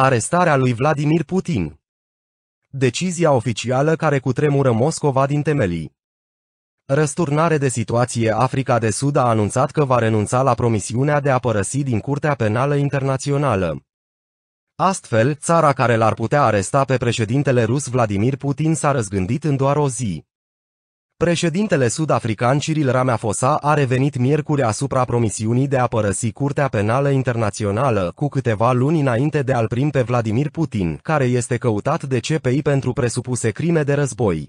Arestarea lui Vladimir Putin. Decizia oficială care cutremură Moscova din temelii. Răsturnare de situație Africa de Sud a anunțat că va renunța la promisiunea de a părăsi din Curtea Penală Internațională. Astfel, țara care l-ar putea aresta pe președintele rus Vladimir Putin s-a răzgândit în doar o zi. Președintele sud-african Cyril Ramaphosa a revenit miercuri asupra promisiunii de a părăsi Curtea Penală Internațională cu câteva luni înainte de a-l prim pe Vladimir Putin, care este căutat de CPI pentru presupuse crime de război.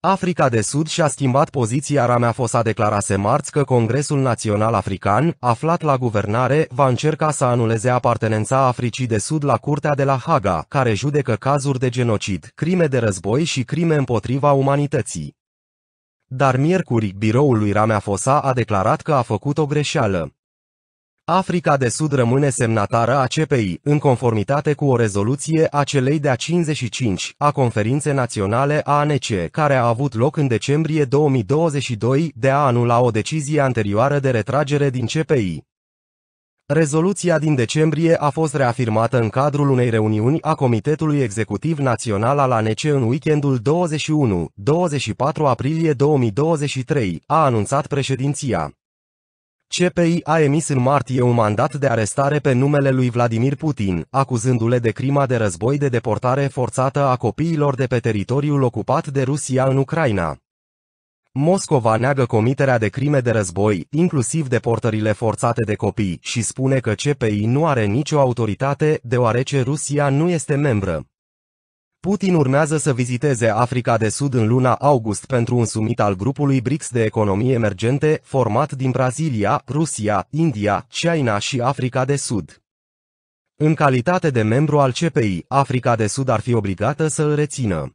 Africa de Sud și-a schimbat poziția Ramaphosa declarase marți că Congresul Național African, aflat la guvernare, va încerca să anuleze apartenența Africii de Sud la Curtea de la Haga, care judecă cazuri de genocid, crime de război și crime împotriva umanității. Dar miercuri, biroul lui Ramea Fosa a declarat că a făcut o greșeală. Africa de Sud rămâne semnatară a CPI, în conformitate cu o rezoluție a celei de-a 55 a Conferinței Naționale a ANC, care a avut loc în decembrie 2022 de a anula o decizie anterioară de retragere din CPI. Rezoluția din decembrie a fost reafirmată în cadrul unei reuniuni a Comitetului Executiv Național al ANC în weekendul 21-24 aprilie 2023, a anunțat președinția. CPI a emis în martie un mandat de arestare pe numele lui Vladimir Putin, acuzându-le de crima de război de deportare forțată a copiilor de pe teritoriul ocupat de Rusia în Ucraina. Moscova neagă comiterea de crime de război, inclusiv deportările forțate de copii, și spune că CPI nu are nicio autoritate, deoarece Rusia nu este membră. Putin urmează să viziteze Africa de Sud în luna august pentru un summit al grupului BRICS de economii emergente, format din Brazilia, Rusia, India, China și Africa de Sud. În calitate de membru al CPI, Africa de Sud ar fi obligată să îl rețină.